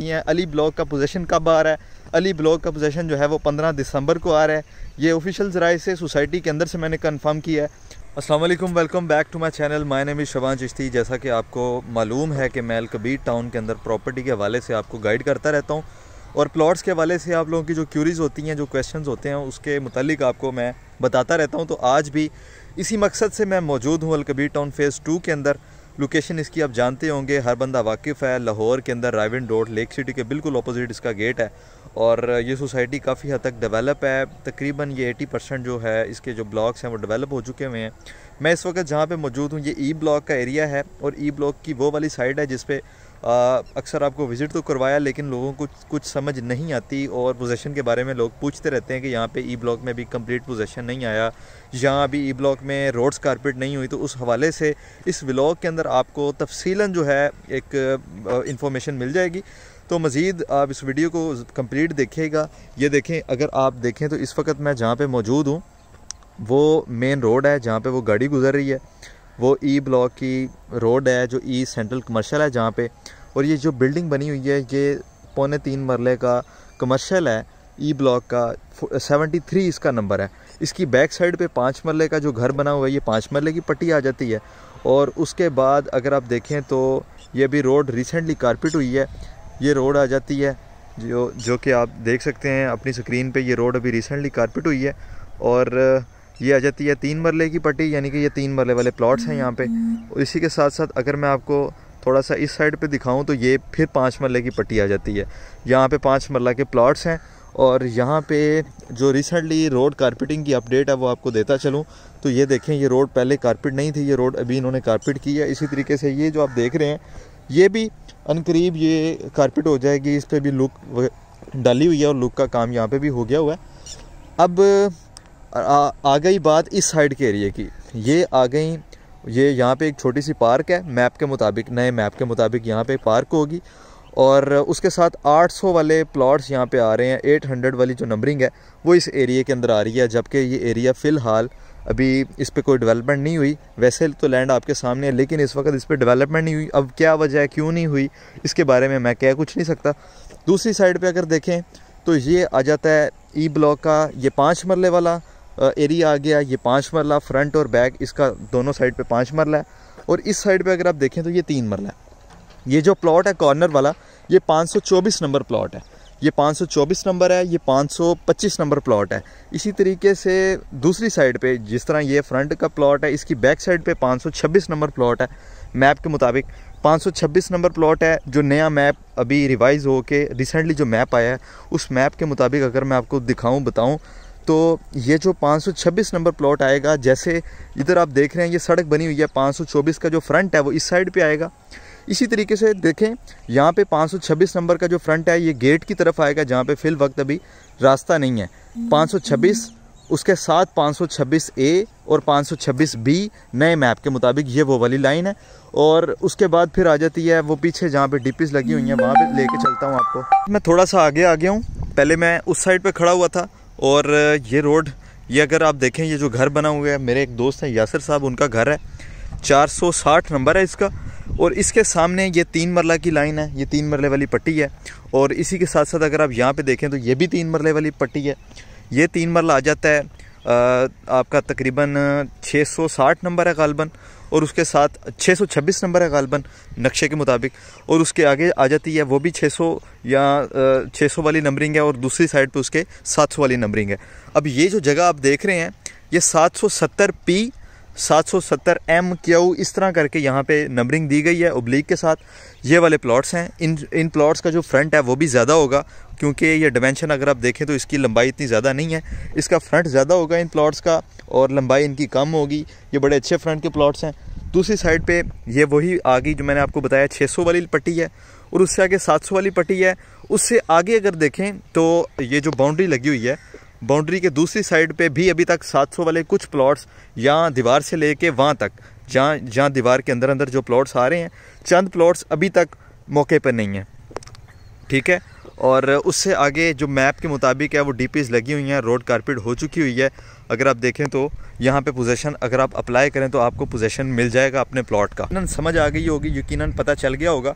सकती हैं अली ब्लॉक का पोजेसन कब आ रहा है अली ब्लॉक का पोजेसन जो है वो पंद्रह दिसंबर को आ रहा है ये ऑफिशियल ज़राए से सोसाइटी के अंदर से मैंने कन्फर्म किया है Aslam welcome back to my channel my name is Shaban Chishti जैसा कि आपको मालूम है कि मैं अलकबीर टाउन के अंदर प्रॉपर्टी के हवाले से आपको गाइड करता रहता हूँ और प्लॉट्स के हवाले से आप लोगों की जो क्यूरीज़ होती हैं जो क्वेश्चन होते हैं उसके मतलब आपको मैं बताता रहता हूँ तो आज भी इसी मकसद से मैं मौजूद हूँ अलकबीर टाउन फ़ेज़ टू के अंदर लोकेशन इसकी आप जानते होंगे हर बंदा वाकिफ़ है लाहौर के अंदर रायवन रोड लेक सिटी के बिल्कुल अपोजिट इसका गेट है और ये सोसाइटी काफ़ी हद तक डेवलप है तकरीबन ये 80 परसेंट जो है इसके जो ब्लॉक्स हैं वो डेवलप हो चुके हुए हैं मैं इस वक्त जहाँ पे मौजूद हूँ ये ई e ब्लॉक का एरिया है और ई e ब्लॉक की वो वाली साइड है जिसपे अक्सर आपको विज़िट तो करवाया लेकिन लोगों को कुछ समझ नहीं आती और पोजेसन के बारे में लोग पूछते रहते हैं कि यहाँ पे ई ब्लॉक में भी कंप्लीट पोजेसन नहीं आया यहाँ अभी ई ब्लॉक में रोड्स कारपेट नहीं हुई तो उस हवाले से इस ब्लॉग के अंदर आपको तफसीला जो है एक इंफॉर्मेशन मिल जाएगी तो मज़ीद आप इस वीडियो को कम्प्लीट देखिएगा ये देखें अगर आप देखें तो इस वक्त मैं जहाँ पर मौजूद हूँ वो मेन रोड है जहाँ पर वो गाड़ी गुजर रही है वो ई e ब्लॉक की रोड है जो ई सेंट्रल कमर्शल है जहाँ पे और ये जो बिल्डिंग बनी हुई है ये पौने तीन मरले का कमर्शल है ई e ब्लॉक का सेवेंटी थ्री इसका नंबर है इसकी बैक साइड पे पाँच मरले का जो घर बना हुआ है ये पाँच मरले की पट्टी आ जाती है और उसके बाद अगर आप देखें तो ये भी रोड रिसेंटली कारपेट हुई है ये रोड आ जाती है जो जो कि आप देख सकते हैं अपनी स्क्रीन पे ये रोड अभी रिसेंटली कारपेट हुई है और ये आ जाती है तीन मरले की पट्टी यानी कि ये तीन मरले वाले प्लॉट्स हैं यहाँ पे और इसी के साथ साथ अगर मैं आपको थोड़ा सा इस साइड पे दिखाऊं तो ये फिर पाँच मरले की पट्टी आ जाती है यहाँ पे पाँच मरला के प्लॉट्स हैं और यहाँ पे जो रिसेंटली रोड कारपेटिंग की अपडेट है वो आपको देता चलूँ तो ये देखें ये रोड पहले कारपेट नहीं थी ये रोड अभी इन्होंने कारपेट की है इसी तरीके से ये जो आप देख रहे हैं ये भी अनकरीब ये कारपेट हो जाएगी इस पर भी लुक डाली हुई है और लुक का काम यहाँ पर भी हो गया हुआ है अब आ, आ गई बात इस साइड के एरिए की ये आ गई ये यहाँ पे एक छोटी सी पार्क है मैप के मुताबिक नए मैप के मुताबिक यहाँ पे पार्क होगी और उसके साथ 800 वाले प्लॉट्स यहाँ पे आ रहे हैं 800 वाली जो नंबरिंग है वो इस एरिया के अंदर आ रही है जबकि ये एरिया फ़िलहाल अभी इस पर कोई डेवलपमेंट नहीं हुई वैसे तो लैंड आपके सामने है लेकिन इस वक्त इस पर डेवलपमेंट नहीं हुई अब क्या वजह है क्यों नहीं हुई इसके बारे में मैं कह कुछ नहीं सकता दूसरी साइड पर अगर देखें तो ये आ जाता है ई e ब्लॉक का ये पाँच मरले वाला एरिया आ गया ये पाँच मरला फ्रंट और बैक इसका दोनों साइड पे पाँच मरला है और इस साइड पे अगर आप देखें तो ये तीन मरला है ये जो प्लॉट है कॉर्नर वाला ये 524 नंबर प्लॉट है ये 524 नंबर है ये 525 नंबर प्लॉट है इसी तरीके से दूसरी साइड पे जिस तरह ये फ्रंट का प्लॉट है इसकी बैक साइड पे 526 नंबर प्लॉट है मैप के मुताबिक 526 नंबर प्लॉट है जो नया मैप अभी रिवाइज़ हो के रिसेंटली जो मैप आया है उस मैप के मुताबिक अगर मैं आपको दिखाऊं बताऊं तो ये जो 526 नंबर प्लॉट आएगा जैसे इधर आप देख रहे हैं ये सड़क बनी हुई है 524 का जो फ्रंट है वो इस साइड पे आएगा इसी तरीके से देखें यहाँ पे 526 नंबर का जो फ्रंट है ये गेट की तरफ आएगा जहाँ पे फिल वक्त अभी रास्ता नहीं है 526 उसके साथ 526 ए और 526 बी नए मैप के मुताबिक ये वो वाली लाइन है और उसके बाद फिर आ जाती है वो पीछे जहाँ पर डी लगी हुई हैं वहाँ पर ले चलता हूँ आपको मैं थोड़ा सा आगे आ गया हूँ पहले मैं उस साइड पर खड़ा हुआ था और ये रोड ये अगर आप देखें ये जो घर बना हुआ है मेरे एक दोस्त हैं यासर साहब उनका घर है 460 नंबर है इसका और इसके सामने ये तीन मरला की लाइन है ये तीन मरले वाली पट्टी है और इसी के साथ साथ अगर आप यहाँ पे देखें तो ये भी तीन मरले वाली पट्टी है ये तीन मरला आ जाता है आपका तकरीबन 660 नंबर है गालबन और उसके साथ 626 नंबर है गालबन नक्शे के मुताबिक और उसके आगे आ जाती है वो भी 600 या 600 वाली नंबरिंग है और दूसरी साइड पे उसके 700 वाली नंबरिंग है अब ये जो जगह आप देख रहे हैं ये 770 पी 770 एम क्यू इस तरह करके यहाँ पे नंबरिंग दी गई है उब्लीग के साथ ये वाले प्लॉट्स हैं इन इन प्लॉट्स का जो फ्रंट है वो भी ज़्यादा होगा क्योंकि ये डिमेंशन अगर आप देखें तो इसकी लंबाई इतनी ज़्यादा नहीं है इसका फ्रंट ज़्यादा होगा इन प्लॉट्स का और लंबाई इनकी कम होगी ये बड़े अच्छे फ्रंट के प्लॉट्स हैं दूसरी साइड पर ये वही आ गई जो मैंने आपको बताया सौ वाली पट्टी है और उससे आगे सौ वाली पट्टी है उससे आगे अगर देखें तो ये जो बाउंड्री लगी हुई है बाउंड्री के दूसरी साइड पे भी अभी तक 700 वाले कुछ प्लॉट्स यहाँ दीवार से लेके वहाँ तक जहाँ जहाँ दीवार के अंदर अंदर जो प्लॉट्स आ रहे हैं चंद प्लॉट्स अभी तक मौके पर नहीं हैं ठीक है और उससे आगे जो मैप के मुताबिक है वो डी लगी हुई हैं रोड कारपेट हो चुकी हुई है अगर आप देखें तो यहाँ पे पोजेसन अगर आप अप्लाई करें तो आपको पोजेसन मिल जाएगा अपने प्लॉट का समझ आ गई होगी यकीनन पता चल गया होगा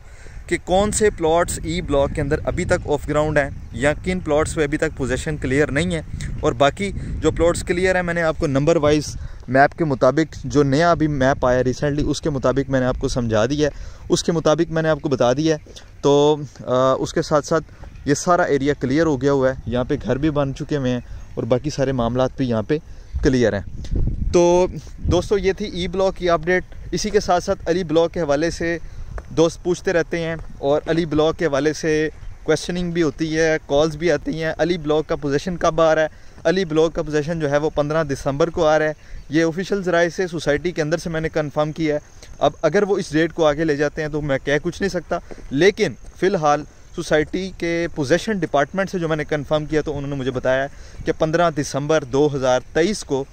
कि कौन से प्लॉट्स ई e ब्लॉक के अंदर अभी तक ऑफ ग्राउंड हैं या किन प्लॉट्स पे अभी तक पोजीशन क्लियर नहीं है और बाकी जो प्लॉट्स क्लियर हैं मैंने आपको नंबर वाइज मैप के मुताबिक जो नया अभी मैप आया रिसेंटली उसके मुताबिक मैंने आपको समझा दिया है उसके मुताबिक मैंने आपको बता दिया है तो आ, उसके साथ साथ ये सारा एरिया क्लियर हो गया हुआ है यहाँ पर घर भी बन चुके हुए हैं और बाकी सारे मामला भी यहाँ पर क्लियर हैं तो दोस्तों ये थी ई e ब्लॉक की अपडेट इसी के साथ साथ अली ब्लॉक के हवाले से दोस्त पूछते रहते हैं और अली ब्लॉक के वाले से क्वेश्चनिंग भी होती है कॉल्स भी आती हैं अली ब्लॉक का पोजीशन कब आ रहा है अली ब्लॉक का पोजेशन जो है वो पंद्रह दिसंबर को आ रहा है ये ऑफिशियल ज़राए से सोसाइटी के अंदर से मैंने कंफर्म किया है अब अगर वो इस डेट को आगे ले जाते हैं तो मैं कह कुछ नहीं सकता लेकिन फ़िलहाल सोसाइटी के पोजेशन डिपार्टमेंट से जो मैंने कन्फर्म किया तो उन्होंने मुझे बताया कि पंद्रह दिसंबर दो को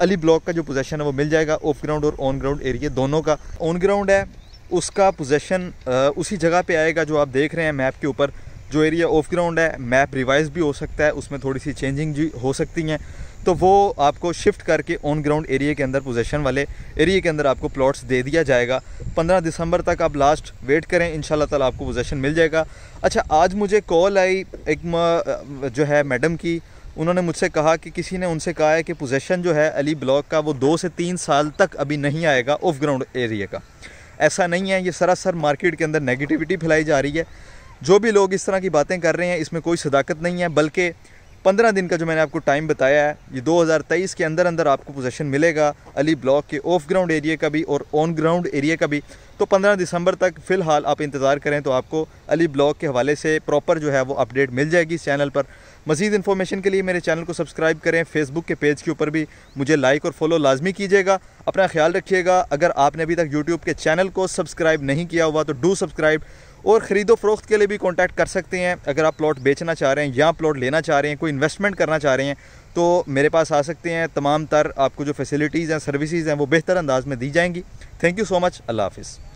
अली ब्लॉक का जो पोजेशन है वो मिल जाएगा ऑफ ग्राउंड और ऑन ग्राउंड एरिए दोनों का ऑन ग्राउंड है उसका पोजेशन उसी जगह पे आएगा जो आप देख रहे हैं मैप के ऊपर जो एरिया ऑफ ग्राउंड है मैप रिवाइज भी हो सकता है उसमें थोड़ी सी चेंजिंग भी हो सकती हैं तो वो आपको शिफ्ट करके ऑन ग्राउंड एरिया के अंदर पोजेशन वाले एरिया के अंदर आपको प्लॉट्स दे दिया जाएगा 15 दिसंबर तक आप लास्ट वेट करें इन ताला आपको पोजेशन मिल जाएगा अच्छा आज मुझे कॉल आई एक जो है मैडम की उन्होंने मुझसे कहा कि किसी ने उनसे कहा है कि पोजेशन जो है अली ब्लॉक का वो दो से तीन साल तक अभी नहीं आएगा ऑफ ग्राउंड एरिए का ऐसा नहीं है ये सरासर मार्केट के अंदर नेगेटिविटी फैलाई जा रही है जो भी लोग इस तरह की बातें कर रहे हैं इसमें कोई सदाकत नहीं है बल्कि पंद्रह दिन का जो मैंने आपको टाइम बताया है ये 2023 के अंदर अंदर आपको पोजेशन मिलेगा अली ब्लॉक के ऑफ ग्राउंड एरिया का भी और ऑन ग्राउंड एरिया का भी तो 15 दिसंबर तक फ़िलहाल आप इंतज़ार करें तो आपको अली ब्लॉक के हवाले से प्रॉपर जो है वो अपडेट मिल जाएगी इस चैनल पर मज़ीद इन्फॉर्मेशन के लिए मेरे चैनल को सब्सक्राइब करें फेसबुक के पेज के ऊपर भी मुझे लाइक और फॉलो लाजमी कीजिएगा अपना ख्याल रखिएगा अगर आपने अभी तक यूट्यूब के चैनल को सब्सक्राइब नहीं किया हुआ तो डू सब्सक्राइब और ख़रीदो फरोख्त के लिए भी कॉन्टैक्ट कर सकते हैं अगर आप प्लॉट बेचना चाह रहे हैं या प्लॉट लेना चाह रहे हैं कोई इन्वेस्टमेंट करना चाह रहे हैं तो मेरे पास आ सकते हैं तमाम तर आपको जो फैसिलिटीज़ हैं सर्विसेज हैं वो बेहतर अंदाज में दी जाएंगी थैंक यू सो मच अल्लाह हाफिज़